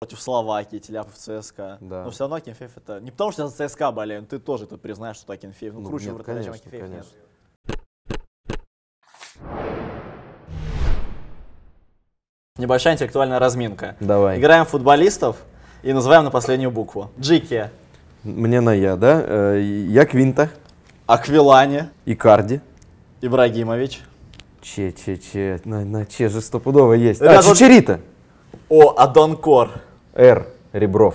против Словакии, Теляпов ЦСКА. Да. Но все равно Акинфеев это... Не потому что я за ЦСКА болею, но ты тоже это признаешь, что Акинфеев... Ну, ну круче нет, конечно, чем Акинфеев конечно. нет. Небольшая интеллектуальная разминка. Давай. Играем футболистов и называем на последнюю букву. Джики. Мне на я, да? Э, я Квинта. Аквилани. Икарди. Ибрагимович. Че, че, че. На, на че же стопудово есть. Ребят, а, Чичерита. О, Адонкор. Р. Ребров.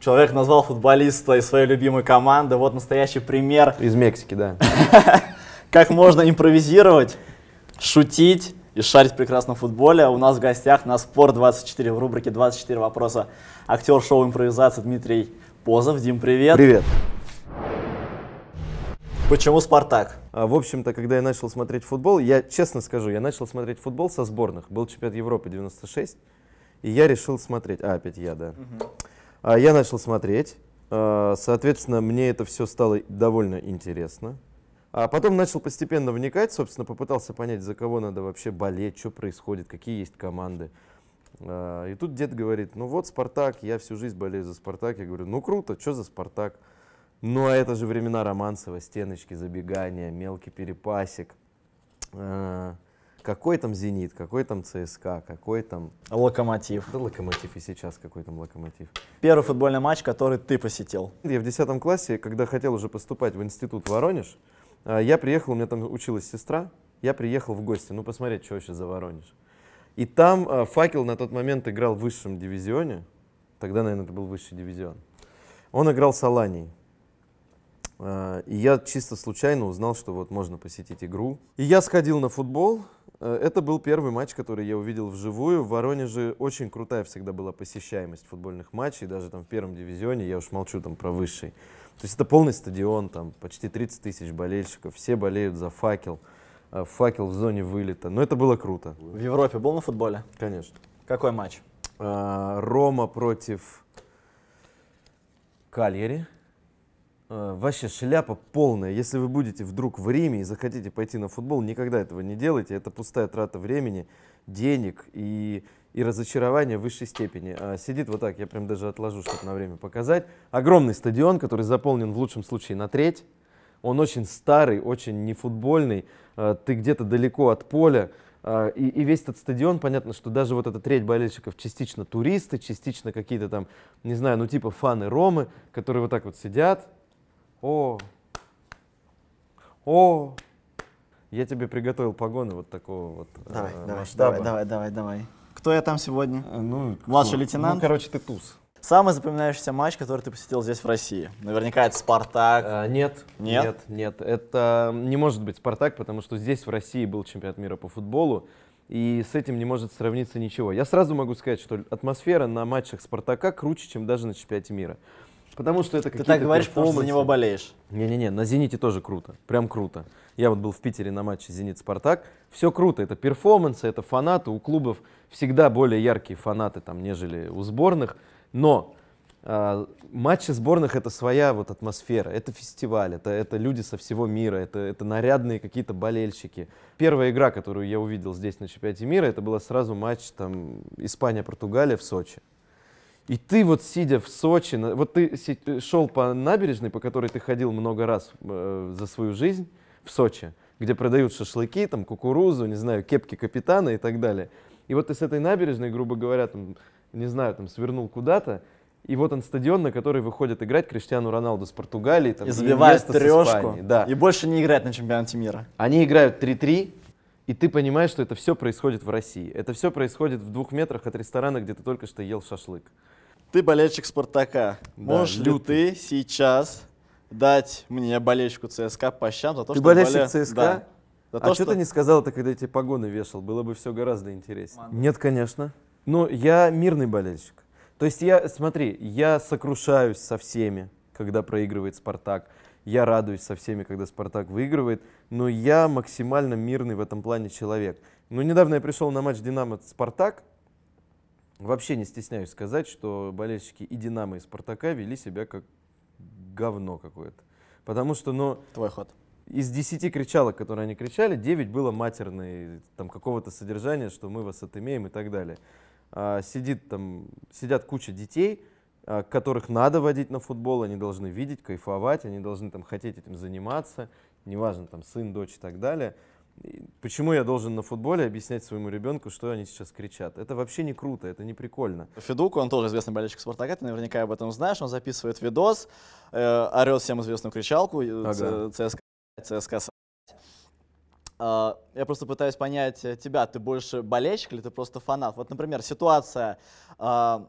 Человек назвал футболиста из своей любимой команды. Вот настоящий пример. Из Мексики, да. Как можно импровизировать, шутить и шарить прекрасно в футболе. У нас в гостях на «Спорт-24» в рубрике «24 вопроса» актер шоу импровизации Дмитрий Позов. Дим, привет. Привет. Почему «Спартак»? А, в общем-то, когда я начал смотреть футбол, я честно скажу, я начал смотреть футбол со сборных. Был чемпионат Европы 96, и я решил смотреть. А, опять я, да. А, я начал смотреть. А, соответственно, мне это все стало довольно интересно. А потом начал постепенно вникать, собственно, попытался понять, за кого надо вообще болеть, что происходит, какие есть команды. А, и тут дед говорит, ну вот Спартак, я всю жизнь болею за Спартак. Я говорю, ну круто, что за Спартак? Ну а это же времена Романцева, стеночки, забегания, мелкий перепасик. А, какой там «Зенит», какой там «ЦСКА», какой там... Локомотив. Да «Локомотив» и сейчас какой там «Локомотив». Первый футбольный матч, который ты посетил. Я в 10 классе, когда хотел уже поступать в институт Воронеж, а, я приехал, у меня там училась сестра, я приехал в гости, ну посмотреть, что вообще за Воронеж. И там а, «Факел» на тот момент играл в высшем дивизионе, тогда, наверное, это был высший дивизион. Он играл с Аланией. А, и я чисто случайно узнал, что вот можно посетить игру. И я сходил на футбол, Э, это был первый матч, который я увидел вживую. В Воронеже очень крутая всегда была посещаемость футбольных матчей, даже там в первом дивизионе, я уж молчу там про высший. То есть это полный стадион, там почти 30 тысяч болельщиков, все болеют за факел, э, факел в зоне вылета. Но это было круто. В Европе был на футболе? Конечно. Какой матч? Э, Рома против Кальери. Э, вообще шляпа полная. Если вы будете вдруг в Риме и захотите пойти на футбол, никогда этого не делайте. Это пустая трата времени, денег и, и разочарование в высшей степени. А сидит вот так, я прям даже отложу, чтобы на время показать. Огромный стадион, который заполнен в лучшем случае на треть. Он очень старый, очень нефутбольный. Э, ты где-то далеко от поля. Э, и, и весь этот стадион, понятно, что даже вот эта треть болельщиков частично туристы, частично какие-то там, не знаю, ну типа фаны Ромы, которые вот так вот сидят, о, о, я тебе приготовил погоны вот такого вот э, давай, э, давай, масштаба. Давай, давай, давай, Кто я там сегодня? Э, ну, Младший кто? лейтенант? Ну, короче, ты туз. Самый запоминающийся матч, который ты посетил здесь в России? Наверняка это «Спартак». А, нет, нет, нет, нет. Это не может быть «Спартак», потому что здесь в России был чемпионат мира по футболу, и с этим не может сравниться ничего. Я сразу могу сказать, что атмосфера на матчах «Спартака» круче, чем даже на чемпионате мира. Потому что это Ты так говоришь, потому что за него болеешь. Не-не-не, на «Зените» тоже круто. Прям круто. Я вот был в Питере на матче «Зенит-Спартак». Все круто. Это перформансы, это фанаты. У клубов всегда более яркие фанаты, там, нежели у сборных. Но а, матчи сборных это своя вот атмосфера, это фестиваль, это, это люди со всего мира, это, это нарядные какие-то болельщики. Первая игра, которую я увидел здесь на чемпионате мира, это был сразу матч там Испания-Португалия в Сочи. И ты вот сидя в Сочи, вот ты э, шел по набережной, по которой ты ходил много раз э, за свою жизнь в Сочи, где продают шашлыки, там кукурузу, не знаю, кепки капитана и так далее. И вот ты с этой набережной, грубо говоря, там, не знаю, там свернул куда-то, и вот он стадион, на который выходит играть Криштиану Роналду с Португалии. Там, и забивает трешку. Да. И больше не играет на чемпионате мира. Они играют 3-3, и ты понимаешь, что это все происходит в России. Это все происходит в двух метрах от ресторана, где ты только что ел шашлык. Ты болельщик Спартака. Да, Можешь лютый. ли ты сейчас дать мне болельщику ЦСКА по щам за то, ты что... Ты болельщик боля... ЦСКА? Да. За а то, что, что ты не сказал это, когда я тебе погоны вешал? Было бы все гораздо интереснее. Манда. Нет, конечно. Но я мирный болельщик. То есть я, смотри, я сокрушаюсь со всеми, когда проигрывает «Спартак» я радуюсь со всеми, когда «Спартак» выигрывает, но я максимально мирный в этом плане человек. Но ну, недавно я пришел на матч «Динамо-Спартак», Вообще не стесняюсь сказать, что болельщики и «Динамо», и «Спартака» вели себя как говно какое-то. Потому что, ну... Твой ход из 10 кричалок, которые они кричали, 9 было матерные, там какого-то содержания, что мы вас отымеем и так далее. А, сидит там, сидят куча детей, Э, которых надо водить на футбол, они должны видеть, кайфовать, они должны там хотеть этим заниматься, неважно, там сын, дочь и так далее. И почему я должен на футболе объяснять своему ребенку, что они сейчас кричат? Это вообще не круто, это не прикольно. Федук, он тоже известный болельщик Спартака, ты наверняка об этом знаешь, он записывает видос, э, орет всем известную кричалку, э, ага. ЦСКА, ЦСКА а, я просто пытаюсь понять э, тебя, ты больше болельщик или ты просто фанат? Вот, например, ситуация а,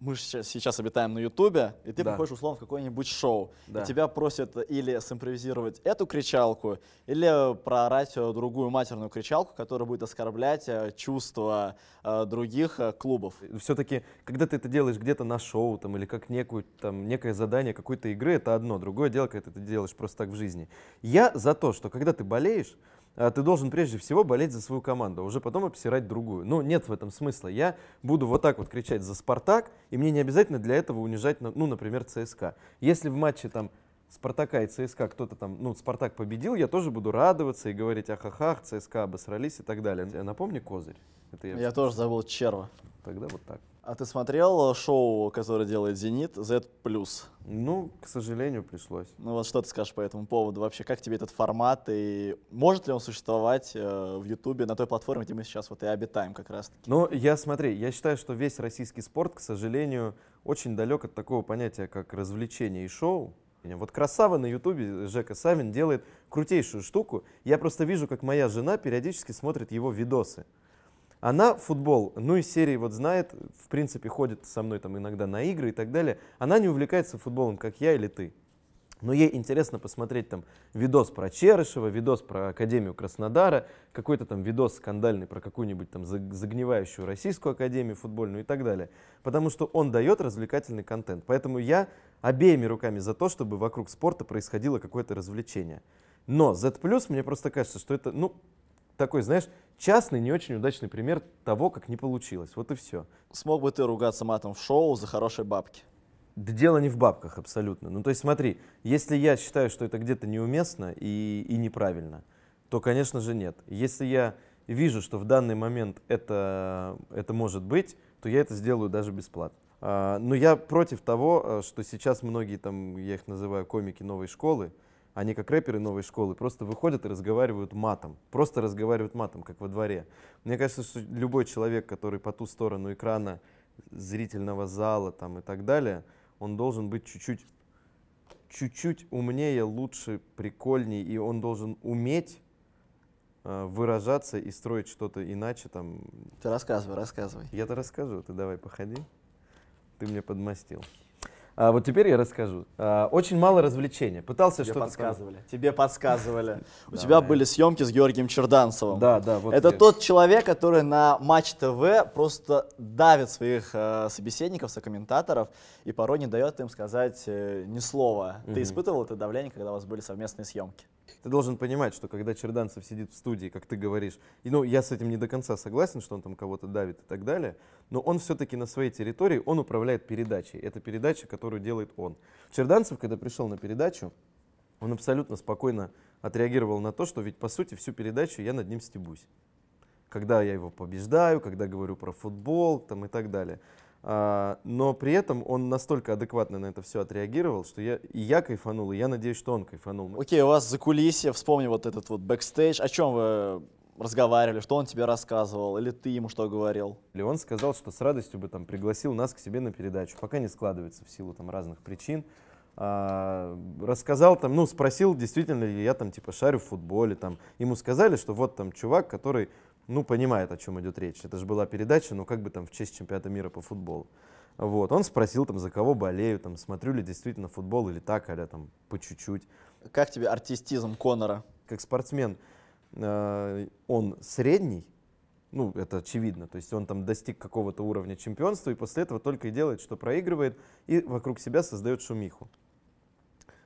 мы же сейчас, обитаем на Ютубе, и ты да. приходишь условно в какое-нибудь шоу, да. и тебя просят или симпровизировать эту кричалку, или проорать э, другую матерную кричалку, которая будет оскорблять э, чувства э, других клубов. Все-таки, когда ты это делаешь где-то на шоу там, или как некую, там, некое задание какой-то игры, это одно. Другое дело, когда ты это делаешь просто так в жизни. Я за то, что когда ты болеешь, а, ты должен прежде всего болеть за свою команду, а уже потом обсирать другую. Но ну, нет в этом смысла. Я буду вот так вот кричать за «Спартак», и мне не обязательно для этого унижать, ну, например, ЦСКА. Если в матче там Спартака и ЦСКА кто-то там, ну, Спартак победил, я тоже буду радоваться и говорить ахахах, ЦСКА обосрались и так далее. Напомни козырь. Это я я тоже забыл черва. Тогда вот так. А ты смотрел э, шоу, которое делает «Зенит» Z+. Ну, к сожалению, пришлось. Ну вот что ты скажешь по этому поводу? Вообще, как тебе этот формат и может ли он существовать э, в Ютубе на той платформе, где мы сейчас вот и обитаем как раз? -таки? Ну, я смотри, я считаю, что весь российский спорт, к сожалению, очень далек от такого понятия, как развлечение и шоу. Вот красава на Ютубе, Жека Савин, делает крутейшую штуку. Я просто вижу, как моя жена периодически смотрит его видосы. Она футбол, ну и серии вот знает, в принципе, ходит со мной там иногда на игры и так далее. Она не увлекается футболом, как я или ты. Но ей интересно посмотреть там видос про Черышева, видос про Академию Краснодара, какой-то там видос скандальный про какую-нибудь там загнивающую Российскую Академию футбольную и так далее. Потому что он дает развлекательный контент. Поэтому я обеими руками за то, чтобы вокруг спорта происходило какое-то развлечение. Но Z+, мне просто кажется, что это, ну, такой, знаешь, частный, не очень удачный пример того, как не получилось. Вот и все. Смог бы ты ругаться матом в шоу за хорошие бабки? Да дело не в бабках абсолютно. Ну, то есть смотри, если я считаю, что это где-то неуместно и, и неправильно, то, конечно же, нет. Если я вижу, что в данный момент это, это может быть, то я это сделаю даже бесплатно. А, но я против того, э, что сейчас многие там, я их называю комики новой школы, они как рэперы новой школы просто выходят и разговаривают матом. Просто разговаривают матом, как во дворе. Мне кажется, что любой человек, который по ту сторону экрана зрительного зала там, и так далее, он должен быть чуть-чуть чуть-чуть умнее, лучше, прикольнее, и он должен уметь э, выражаться и строить что-то иначе там. Ты рассказывай, рассказывай. Я-то расскажу, ты давай походи. Ты мне подмастил. А, вот теперь я расскажу. А, очень мало развлечения. Пытался что-то... подсказывали. Сказать. Тебе подсказывали. У тебя были съемки с Георгием Черданцевым. Да, да. Это тот человек, который на Матч ТВ просто давит своих а, собеседников, сокомментаторов и порой не дает им сказать э, ни слова. Ты испытывал это давление, когда у вас были совместные съемки? Ты должен понимать, что когда Черданцев сидит в студии, как ты говоришь, и, ну, я с этим не до конца согласен, что он там кого-то давит и так далее, но он все-таки на своей территории, он управляет передачей. Это передача, которую делает он. Черданцев, когда пришел на передачу, он абсолютно спокойно отреагировал на то, что ведь, по сути, всю передачу я над ним стебусь. Когда я его побеждаю, когда говорю про футбол там, и так далее. А, но при этом он настолько адекватно на это все отреагировал, что я, и я кайфанул, и я надеюсь, что он кайфанул. Окей, okay, у вас за кулисье, вспомни вот этот вот бэкстейдж, о чем вы разговаривали, что он тебе рассказывал, или ты ему что говорил? он сказал, что с радостью бы там пригласил нас к себе на передачу, пока не складывается в силу там разных причин. А, рассказал там, ну, спросил, действительно ли я там типа шарю в футболе, там. Ему сказали, что вот там чувак, который ну, понимает, о чем идет речь. Это же была передача, ну, как бы там в честь чемпионата мира по футболу. Вот, он спросил там, за кого болею, там, смотрю ли действительно футбол или так, а там, по чуть-чуть. Как тебе артистизм Конора? Как спортсмен, э, он средний, ну, это очевидно, то есть он там достиг какого-то уровня чемпионства и после этого только и делает, что проигрывает и вокруг себя создает шумиху.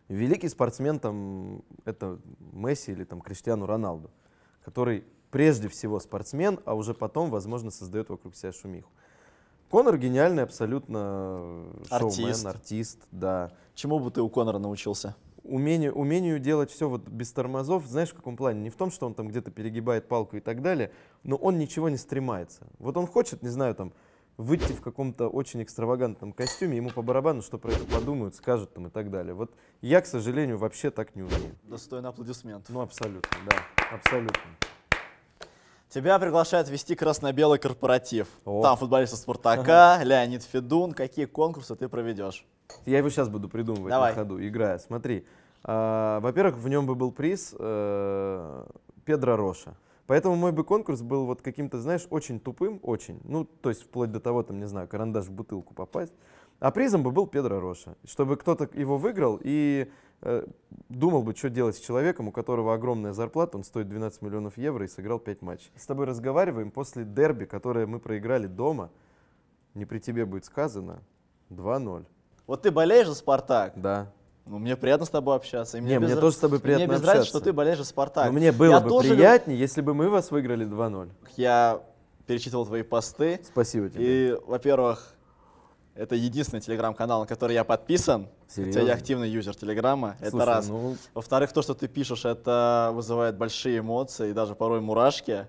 Великий спортсмен там, это Месси или там Криштиану Роналду, который прежде всего спортсмен, а уже потом, возможно, создает вокруг себя шумиху. Конор гениальный абсолютно э, артист. шоумен, артист, да. Чему бы ты у Конора научился? Умению, умению делать все вот без тормозов, знаешь, в каком плане? Не в том, что он там где-то перегибает палку и так далее, но он ничего не стремается. Вот он хочет, не знаю, там, выйти в каком-то очень экстравагантном костюме, ему по барабану, что про это подумают, скажут там и так далее. Вот я, к сожалению, вообще так не умею. Достойно аплодисментов. Ну, абсолютно, да, абсолютно. Тебя приглашают вести красно-белый корпоратив. О. Там футболисты Спартака, ага. Леонид Федун. Какие конкурсы ты проведешь? Я его сейчас буду придумывать Давай. на ходу, играя. Смотри, а, во-первых, в нем бы был приз э, Педро Роша. Поэтому мой бы конкурс был вот каким-то, знаешь, очень тупым, очень. Ну, то есть вплоть до того, там, не знаю, карандаш в бутылку попасть. А призом бы был Педро Роша, чтобы кто-то его выиграл и Э, думал бы, что делать с человеком, у которого огромная зарплата, он стоит 12 миллионов евро и сыграл 5 матчей. С тобой разговариваем после дерби, которое мы проиграли дома, не при тебе будет сказано, 2-0. Вот ты болеешь за «Спартак»? Да. Ну, мне приятно с тобой общаться. И мне, не, без... мне тоже с тобой приятно мне без общаться. что ты болеешь за «Спартак». Но ну, мне было я бы тоже... приятнее, если бы мы вас выиграли 2-0. Я перечитывал твои посты. Спасибо тебе. И, во-первых, это единственный телеграм-канал, на который я подписан. Серьезно? Хотя я активный юзер Телеграма, Слушай, это раз. Ну... Во-вторых, то, что ты пишешь, это вызывает большие эмоции и даже порой мурашки.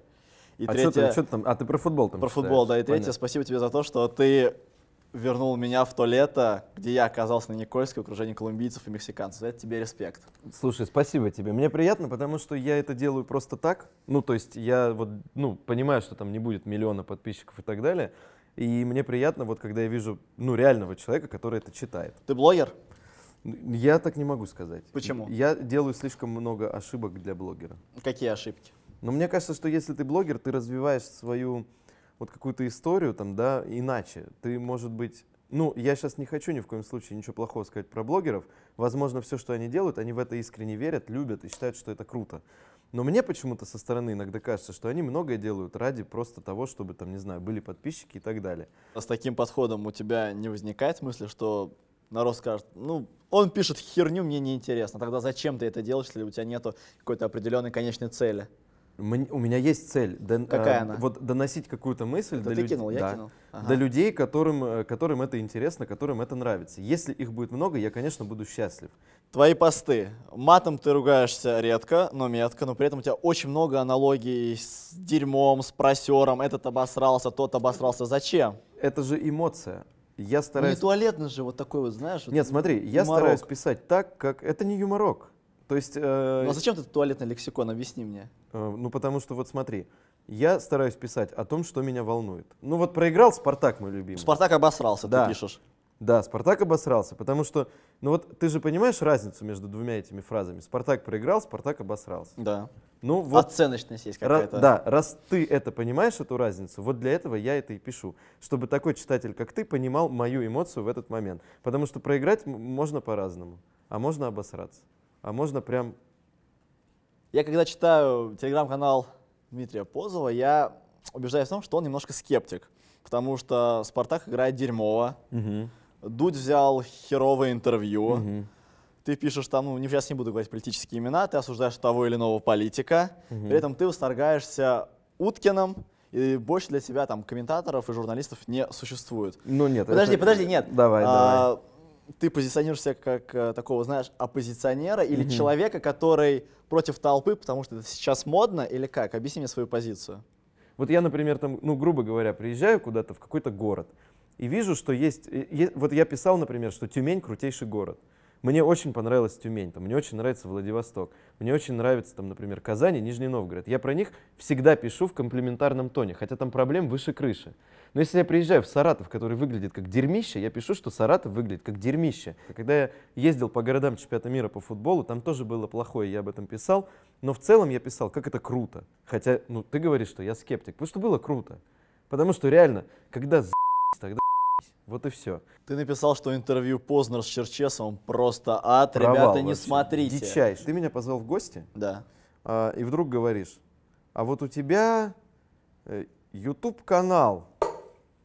И а третье... что ты, что ты там? А ты про футбол там Про читаешь? футбол, да. И третье, Понятно. спасибо тебе за то, что ты вернул меня в то лето, где я оказался на Никольской в окружении колумбийцев и мексиканцев. За это тебе респект. Слушай, спасибо тебе. Мне приятно, потому что я это делаю просто так. Ну, то есть я вот, ну, понимаю, что там не будет миллиона подписчиков и так далее. И мне приятно, вот когда я вижу, ну, реального человека, который это читает. Ты блогер? Я так не могу сказать. Почему? Я делаю слишком много ошибок для блогера. Какие ошибки? Но мне кажется, что если ты блогер, ты развиваешь свою вот какую-то историю там, да, иначе. Ты, может быть, ну, я сейчас не хочу ни в коем случае ничего плохого сказать про блогеров. Возможно, все, что они делают, они в это искренне верят, любят и считают, что это круто. Но мне почему-то со стороны иногда кажется, что они многое делают ради просто того, чтобы там, не знаю, были подписчики и так далее. А с таким подходом у тебя не возникает мысли, что народ скажет, ну, он пишет херню, мне неинтересно. Тогда зачем ты это делаешь, если у тебя нет какой-то определенной конечной цели? у меня есть цель. До, э, Какая э, она? Вот доносить какую-то мысль это до, ты люд... кинул, я да, кинул. Ага. до людей, которым, э, которым это интересно, которым это нравится. Если их будет много, я, конечно, буду счастлив. Твои посты. Матом ты ругаешься редко, но метко, но при этом у тебя очень много аналогий с дерьмом, с просером. Этот обосрался, тот обосрался. Зачем? Это же эмоция. Я ну, стараюсь... Не туалетно же вот такой вот, знаешь? Нет, вот смотри, юморок. я стараюсь писать так, как... Это не юморок. То есть... Э, ну а зачем ты туалетный лексикон? Объясни мне. Э, ну потому что вот смотри, я стараюсь писать о том, что меня волнует. Ну вот проиграл «Спартак», мой любимый. «Спартак» обосрался, да. ты пишешь. Да, «Спартак» обосрался, потому что... Ну вот ты же понимаешь разницу между двумя этими фразами? «Спартак» проиграл, «Спартак» обосрался. Да. Ну, вот, Оценочность есть какая-то. да, раз ты это понимаешь, эту разницу, вот для этого я это и пишу. Чтобы такой читатель, как ты, понимал мою эмоцию в этот момент. Потому что проиграть можно по-разному, а можно обосраться а можно прям... Я когда читаю телеграм-канал Дмитрия Позова, я убеждаюсь в том, что он немножко скептик, потому что Спартак играет дерьмово, угу. Дудь взял херовое интервью, угу. ты пишешь там, ну, сейчас не буду говорить политические имена, ты осуждаешь того или иного политика, угу. при этом ты восторгаешься Уткиным, и больше для тебя там комментаторов и журналистов не существует. Ну нет. Подожди, это... подожди, нет. Давай, а, давай ты позиционируешься как э, такого, знаешь, оппозиционера или mm-hmm. человека, который против толпы, потому что это сейчас модно, или как? Объясни мне свою позицию. Вот я, например, там, ну, грубо говоря, приезжаю куда-то в какой-то город и вижу, что есть... Э, е, вот я писал, например, что Тюмень — крутейший город. Мне очень понравилась Тюмень, там, мне очень нравится Владивосток, мне очень нравится, там, например, Казань и Нижний Новгород. Я про них всегда пишу в комплиментарном тоне, хотя там проблем выше крыши. Но если я приезжаю в Саратов, который выглядит как дерьмище, я пишу, что Саратов выглядит как дерьмище. А когда я ездил по городам чемпионата мира по футболу, там тоже было плохое, я об этом писал. Но в целом я писал, как это круто. Хотя, ну, ты говоришь, что я скептик, потому что было круто. Потому что реально, когда тогда вот и все. Ты написал, что интервью Познер с Черчесовым просто ад. Провал Ребята, не смотрите. Дичайш. Ты меня позвал в гости? Да. А, и вдруг говоришь, а вот у тебя э, YouTube-канал.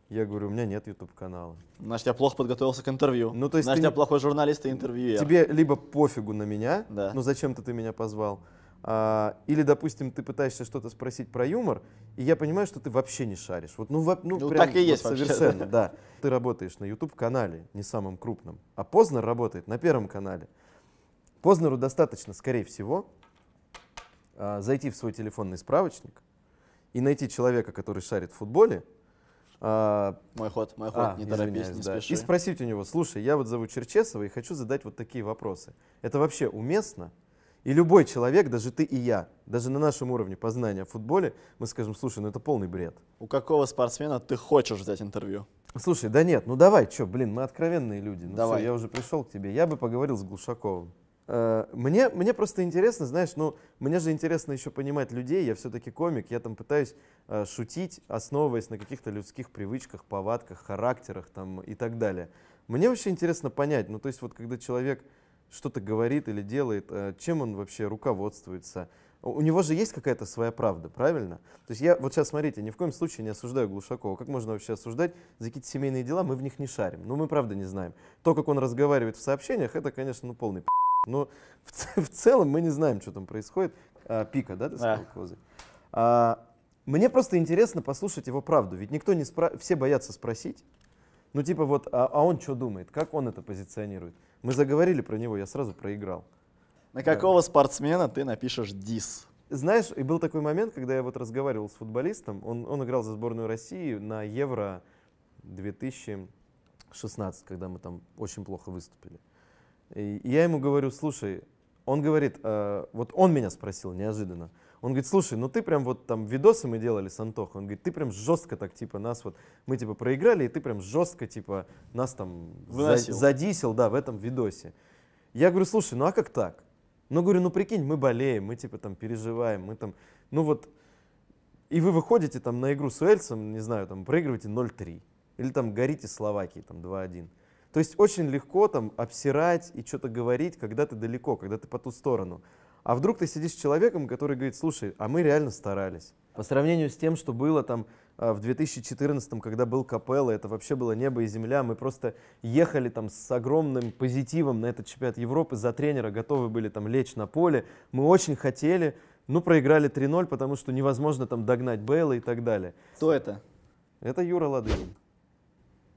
Я говорю, у меня нет YouTube-канала. Значит, я плохо подготовился к интервью. Ну, то есть Значит, ты... я плохой журналист и интервью. Тебе либо пофигу на меня, да. ну зачем-то ты меня позвал, а, или, допустим, ты пытаешься что-то спросить про юмор, и я понимаю, что ты вообще не шаришь. Вот, ну, во, ну, ну прям, так и есть вот, вообще, совершенно, да. Ты работаешь на YouTube канале, не самым крупным а Познер работает на первом канале. Познеру достаточно, скорее всего, а, зайти в свой телефонный справочник и найти человека, который шарит в футболе. А, мой ход, мой ход, а, не торопись, не да. спеши. И спросить у него, слушай, я вот зову Черчесова и хочу задать вот такие вопросы. Это вообще уместно? И любой человек, даже ты и я, даже на нашем уровне познания в футболе, мы скажем, слушай, ну это полный бред. У какого спортсмена ты хочешь взять интервью? Слушай, да нет, ну давай, чё, блин, мы откровенные люди. Ну давай. Все, я уже пришел к тебе. Я бы поговорил с Глушаковым. Э, мне, мне просто интересно, знаешь, ну, мне же интересно еще понимать людей, я все-таки комик, я там пытаюсь э, шутить, основываясь на каких-то людских привычках, повадках, характерах там и так далее. Мне вообще интересно понять, ну, то есть вот когда человек что-то говорит или делает, э, чем он вообще руководствуется. У него же есть какая-то своя правда, правильно? То есть я вот сейчас, смотрите, ни в коем случае не осуждаю Глушакова. Как можно вообще осуждать за какие-то семейные дела? Мы в них не шарим. Ну, мы правда не знаем. То, как он разговаривает в сообщениях, это, конечно, ну, полный пи***. Но в, в целом мы не знаем, что там происходит. А, пика, да, ты сказал, Козы? А, мне просто интересно послушать его правду. Ведь никто не спра... Все боятся спросить. Ну, типа вот, а, а он что думает? Как он это позиционирует? Мы заговорили про него, я сразу проиграл. На какого да. спортсмена ты напишешь дис? Знаешь, и был такой момент, когда я вот разговаривал с футболистом, он, он играл за сборную России на Евро 2016, когда мы там очень плохо выступили. И я ему говорю, слушай, он говорит, э, вот он меня спросил неожиданно, он говорит, слушай, ну ты прям вот там видосы мы делали с Антохой, он говорит, ты прям жестко так типа нас вот, мы типа проиграли, и ты прям жестко типа нас там Выносил. за, задисел, да, в этом видосе. Я говорю, слушай, ну а как так? Ну говорю, ну прикинь, мы болеем, мы типа там переживаем, мы там, ну вот, и вы выходите там на игру с Уэльсом, не знаю, там проигрываете 0-3, или там горите Словакии там 2-1. То есть очень легко там обсирать и что-то говорить, когда ты далеко, когда ты по ту сторону. А вдруг ты сидишь с человеком, который говорит, слушай, а мы реально старались. По сравнению с тем, что было там а, в 2014, когда был Капелла, это вообще было небо и земля. Мы просто ехали там с огромным позитивом на этот чемпионат Европы за тренера, готовы были там лечь на поле. Мы очень хотели, ну проиграли 3-0, потому что невозможно там догнать Бейла и так далее. Кто это? Это Юра Ладыгин.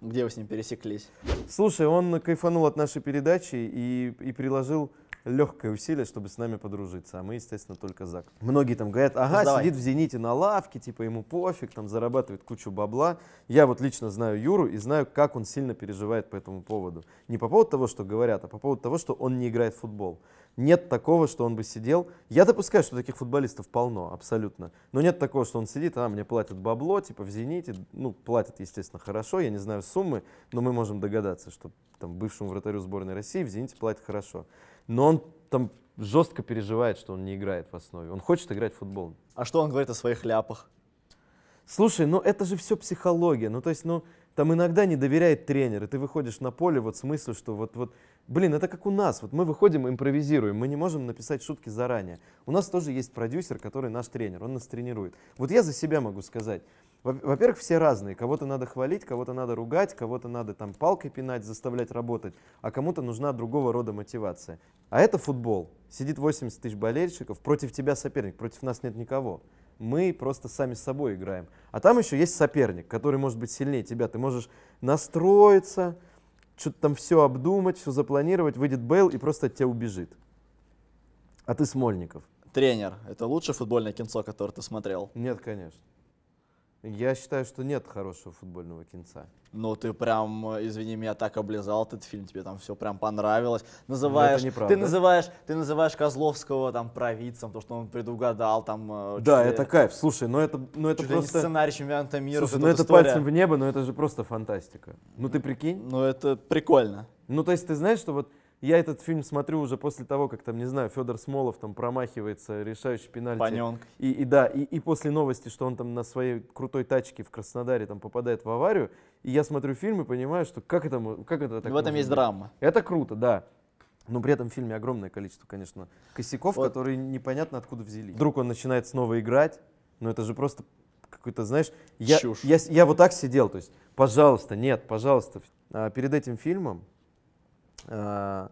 Где вы с ним пересеклись? Слушай, он кайфанул от нашей передачи и, и приложил легкое усилие, чтобы с нами подружиться. А мы, естественно, только за. Многие там говорят, ага, Сдавай. сидит в «Зените» на лавке, типа ему пофиг, там зарабатывает кучу бабла. Я вот лично знаю Юру и знаю, как он сильно переживает по этому поводу. Не по поводу того, что говорят, а по поводу того, что он не играет в футбол. Нет такого, что он бы сидел. Я допускаю, что таких футболистов полно, абсолютно. Но нет такого, что он сидит, а мне платят бабло, типа в «Зените». Ну, платят, естественно, хорошо, я не знаю суммы, но мы можем догадаться, что там бывшему вратарю сборной России в «Зените» платят хорошо но он там жестко переживает, что он не играет в основе. Он хочет играть в футбол. А что он говорит о своих ляпах? Слушай, ну это же все психология. Ну то есть, ну там иногда не доверяет тренер, и ты выходишь на поле вот с мыслью, что вот, вот, блин, это как у нас, вот мы выходим и импровизируем, мы не можем написать шутки заранее. У нас тоже есть продюсер, который наш тренер, он нас тренирует. Вот я за себя могу сказать, во-первых, все разные. Кого-то надо хвалить, кого-то надо ругать, кого-то надо там палкой пинать, заставлять работать, а кому-то нужна другого рода мотивация. А это футбол. Сидит 80 тысяч болельщиков, против тебя соперник, против нас нет никого. Мы просто сами с собой играем. А там еще есть соперник, который может быть сильнее тебя. Ты можешь настроиться, что-то там все обдумать, все запланировать, выйдет Бейл и просто от тебя убежит. А ты Смольников. Тренер. Это лучшее футбольное кинцо, которое ты смотрел? Нет, конечно. Я считаю, что нет хорошего футбольного кинца. Ну, ты прям, э, извини меня, так облизал этот фильм, тебе там все прям понравилось. Ну, называешь, ты называешь, ты называешь Козловского там провидцем, то, что он предугадал там. Э, да, это кайф. Слушай, но ну это, Но ну это просто сценарий чемпионата мира. Слушай, ну это история. пальцем в небо, но это же просто фантастика. Ну ты прикинь? Ну это прикольно. Ну то есть ты знаешь, что вот я этот фильм смотрю уже после того, как там, не знаю, Федор Смолов там промахивается, решающий пенальти. Паненка. И, и да, и, и после новости, что он там на своей крутой тачке в Краснодаре там попадает в аварию, и я смотрю фильм и понимаю, что как это, как это так В этом есть быть? драма. Это круто, да. Но при этом в фильме огромное количество, конечно, косяков, вот. которые непонятно откуда взялись. Вдруг он начинает снова играть, но это же просто какой-то, знаешь, я, Чушь. я, я вот так сидел, то есть, пожалуйста, нет, пожалуйста. А, перед этим фильмом Э,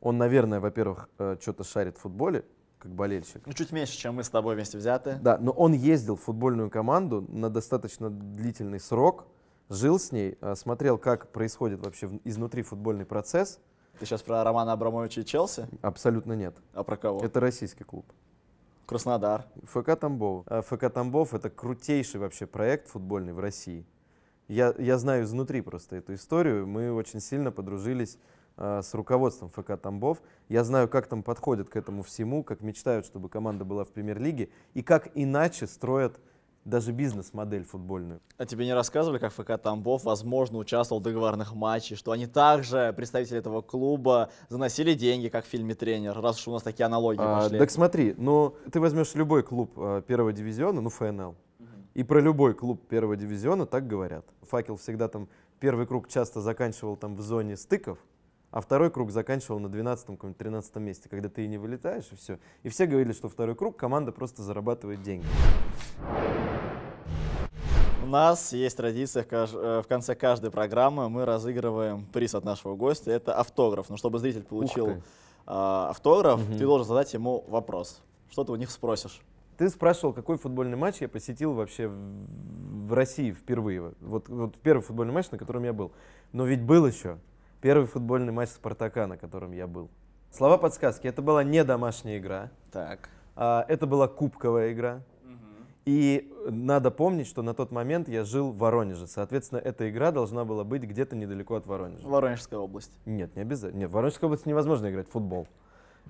он, наверное, во-первых, э, что-то шарит в футболе, как болельщик. Ну, чуть меньше, чем мы с тобой вместе взяты. Да, но он ездил в футбольную команду на достаточно длительный срок, жил с ней, э, смотрел, как происходит вообще изнутри футбольный процесс. Ты сейчас про Романа Абрамовича и Челси? Абсолютно нет. А про кого? Это российский клуб. Краснодар. ФК Тамбов. ФК Тамбов — это крутейший вообще проект футбольный в России. Я, я знаю изнутри просто эту историю. Мы очень сильно подружились Э, с руководством ФК Тамбов. Я знаю, как там подходят к этому всему, как мечтают, чтобы команда была в премьер-лиге, и как иначе строят даже бизнес-модель футбольную. А тебе не рассказывали, как ФК Тамбов, возможно, участвовал в договорных матчах, что они также, представители этого клуба, заносили деньги, как в фильме «Тренер», раз уж у нас такие аналогии а, пошли? Так смотри, ну, ты возьмешь любой клуб э, первого дивизиона, ну, ФНЛ, и про любой клуб первого дивизиона так говорят. «Факел» всегда там первый круг часто заканчивал там в зоне стыков, а второй круг заканчивал на 12-м, 13 месте, когда ты и не вылетаешь, и все. И все говорили, что второй круг команда просто зарабатывает деньги. У нас есть традиция, э, в конце каждой программы мы разыгрываем приз от нашего гостя. Это автограф. Но ну, чтобы зритель получил а, автограф, угу. ты должен задать ему вопрос. Что ты у них спросишь? Ты спрашивал, какой футбольный матч я посетил вообще в России впервые. Вот, вот первый футбольный матч, на котором я был. Но ведь был еще Первый футбольный матч Спартака, на котором я был. Слова подсказки. Это была не домашняя игра. Так. А, это была кубковая игра. И надо помнить, что на тот момент я жил в Воронеже. Соответственно, эта игра должна была быть где-то недалеко от Воронежа. Воронежская область. Нет, не обязательно. Нет, в Воронежской области невозможно играть в футбол.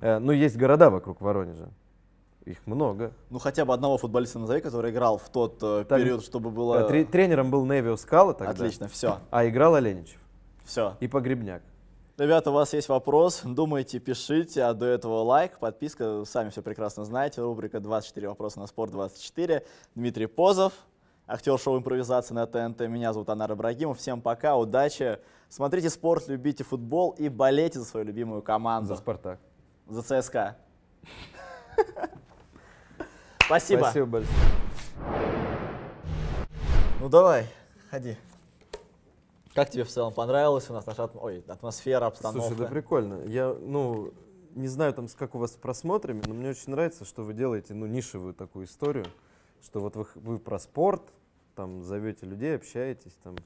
Э, ну, есть города вокруг Воронежа. Их много. Ну, хотя бы одного футболиста назови, который играл в тот э, Там, период, чтобы было... Э, тренером был Невио Скала тогда. Отлично, все. А играл Оленичев. Все. И погребняк. Ребята, у вас есть вопрос, думайте, пишите, а до этого лайк, подписка, сами все прекрасно знаете, рубрика «24 вопроса на спорт-24». Дмитрий Позов, актер шоу «Импровизация» на ТНТ, меня зовут Анар Ибрагимов, всем пока, удачи, смотрите спорт, любите футбол и болейте за свою любимую команду. За «Спартак». За ЦСКА. Спасибо. Спасибо большое. Ну давай, ходи. Как тебе в целом понравилось у нас наша ой, атмосфера, обстановка? Слушай, да прикольно. Я, ну, не знаю, там, как у вас с просмотрами, но мне очень нравится, что вы делаете, ну, нишевую такую историю, что вот вы, вы про спорт, там, зовете людей, общаетесь, там,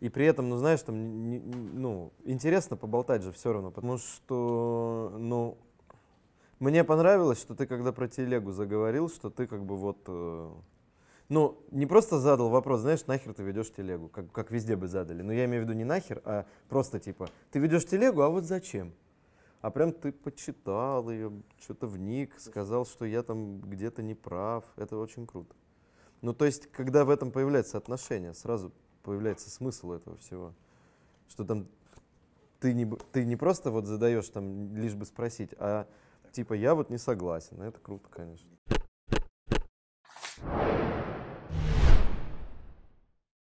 и при этом, ну, знаешь, там, не, не, ну, интересно поболтать же все равно, потому что, ну, мне понравилось, что ты, когда про телегу заговорил, что ты как бы вот э, ну, не просто задал вопрос, знаешь, нахер ты ведешь телегу, как, как везде бы задали. Но я имею в виду не нахер, а просто типа, ты ведешь телегу, а вот зачем? А прям ты почитал ее, что-то вник, сказал, что я там где-то не прав. Это очень круто. Ну, то есть, когда в этом появляется отношение, сразу появляется смысл этого всего. Что там ты не, ты не просто вот задаешь там лишь бы спросить, а типа я вот не согласен. Это круто, конечно.